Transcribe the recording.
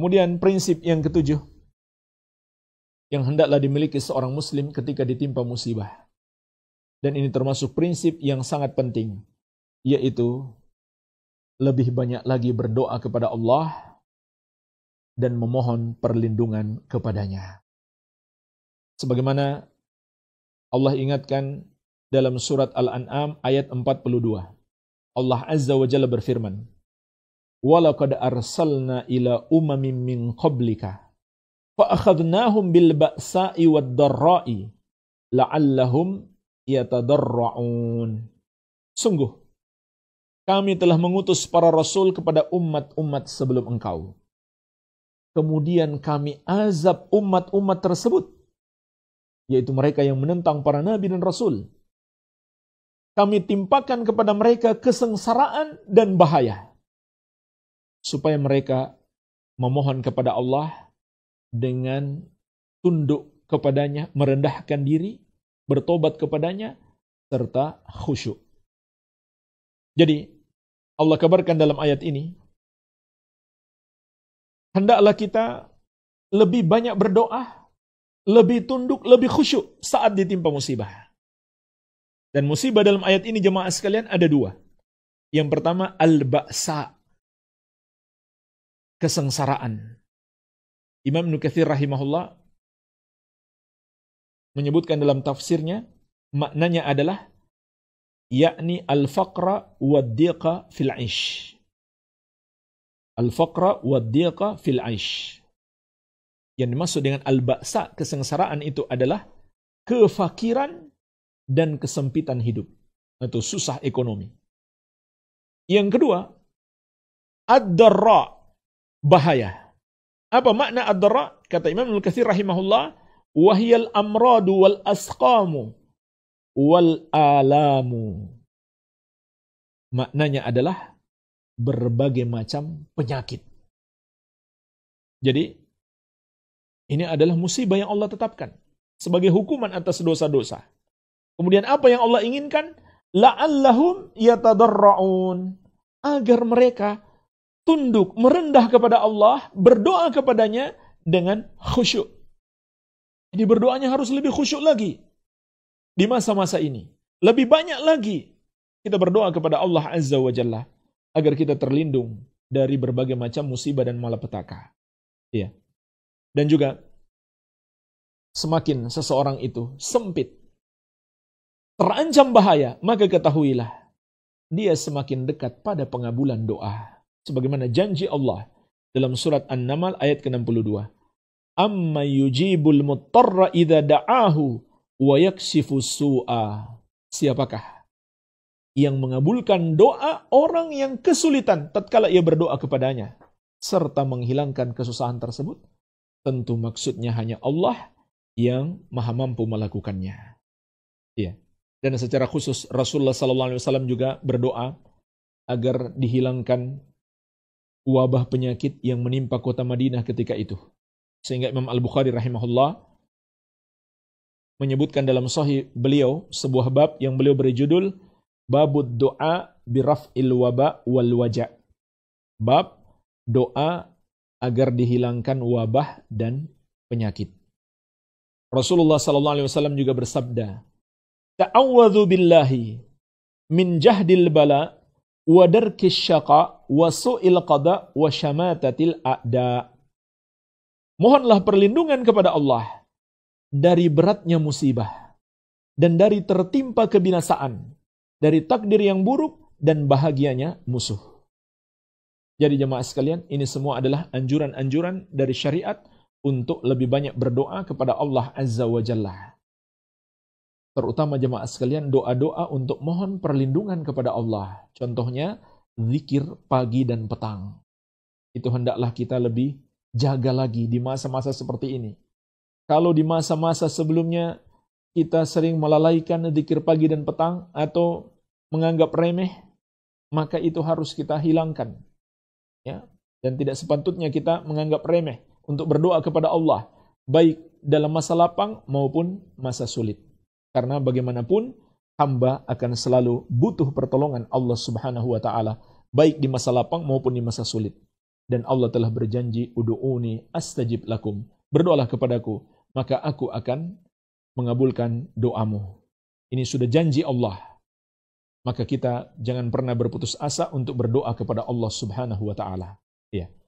Kemudian prinsip yang ketujuh yang hendaklah dimiliki seorang muslim ketika ditimpa musibah. Dan ini termasuk prinsip yang sangat penting yaitu lebih banyak lagi berdoa kepada Allah dan memohon perlindungan kepadanya. Sebagaimana Allah ingatkan dalam surat Al-An'am ayat 42. Allah Azza wa Jalla berfirman, walaqad arsalna ila umamin min qablika fa'akhadnahum bil ba'sa'i wad darra'i la'allahum yatadarra'un sungguh kami telah mengutus para rasul kepada umat-umat sebelum engkau kemudian kami azab umat-umat tersebut yaitu mereka yang menentang para nabi dan rasul kami timpakan kepada mereka kesengsaraan dan bahaya supaya mereka memohon kepada Allah dengan tunduk kepadanya, merendahkan diri, bertobat kepadanya, serta khusyuk. Jadi, Allah kabarkan dalam ayat ini, hendaklah kita lebih banyak berdoa, lebih tunduk, lebih khusyuk saat ditimpa musibah. Dan musibah dalam ayat ini jemaah sekalian ada dua. Yang pertama, al-ba'sa, kesengsaraan. Imam Nukathir rahimahullah menyebutkan dalam tafsirnya maknanya adalah yakni al-faqra wa diqa fil aish. Al-faqra wa diqa fil aish. Yang dimaksud dengan al baksa kesengsaraan itu adalah kefakiran dan kesempitan hidup atau susah ekonomi. Yang kedua, ad-darra bahaya. Apa makna ad-dara? Kata Imam al kathir rahimahullah, wahiyal amradu wal asqamu wal alamu. Maknanya adalah berbagai macam penyakit. Jadi ini adalah musibah yang Allah tetapkan sebagai hukuman atas dosa-dosa. Kemudian apa yang Allah inginkan? La'allahum yatadarra'un. Agar mereka tunduk, merendah kepada Allah, berdoa kepadanya dengan khusyuk. Jadi berdoanya harus lebih khusyuk lagi di masa-masa ini. Lebih banyak lagi kita berdoa kepada Allah Azza wa Jalla agar kita terlindung dari berbagai macam musibah dan malapetaka. Iya. Dan juga semakin seseorang itu sempit, terancam bahaya, maka ketahuilah dia semakin dekat pada pengabulan doa sebagaimana janji Allah dalam surat an namal ayat ke-62. Amma yujibul mutarra idha da'ahu wa yaksifu su'a. Siapakah yang mengabulkan doa orang yang kesulitan tatkala ia berdoa kepadanya serta menghilangkan kesusahan tersebut? Tentu maksudnya hanya Allah yang maha mampu melakukannya. ya Dan secara khusus Rasulullah saw juga berdoa agar dihilangkan wabah penyakit yang menimpa kota Madinah ketika itu. Sehingga Imam Al-Bukhari rahimahullah menyebutkan dalam sahih beliau sebuah bab yang beliau beri judul Babud Doa Biraf'il Waba Wal Waja. Bab doa agar dihilangkan wabah dan penyakit. Rasulullah sallallahu alaihi wasallam juga bersabda, "Ta'awwadzu billahi min jahdil bala syaqa Mohonlah perlindungan kepada Allah dari beratnya musibah dan dari tertimpa kebinasaan, dari takdir yang buruk dan bahagianya musuh. Jadi jemaah sekalian, ini semua adalah anjuran-anjuran dari syariat untuk lebih banyak berdoa kepada Allah Azza wa Jalla terutama jemaah sekalian doa-doa untuk mohon perlindungan kepada Allah. Contohnya zikir pagi dan petang. Itu hendaklah kita lebih jaga lagi di masa-masa seperti ini. Kalau di masa-masa sebelumnya kita sering melalaikan zikir pagi dan petang atau menganggap remeh, maka itu harus kita hilangkan. Ya, dan tidak sepatutnya kita menganggap remeh untuk berdoa kepada Allah, baik dalam masa lapang maupun masa sulit. Karena bagaimanapun hamba akan selalu butuh pertolongan Allah Subhanahu wa taala baik di masa lapang maupun di masa sulit. Dan Allah telah berjanji, "Udu'uni astajib lakum." Berdoalah kepadaku, maka aku akan mengabulkan doamu. Ini sudah janji Allah. Maka kita jangan pernah berputus asa untuk berdoa kepada Allah Subhanahu wa taala. Ya.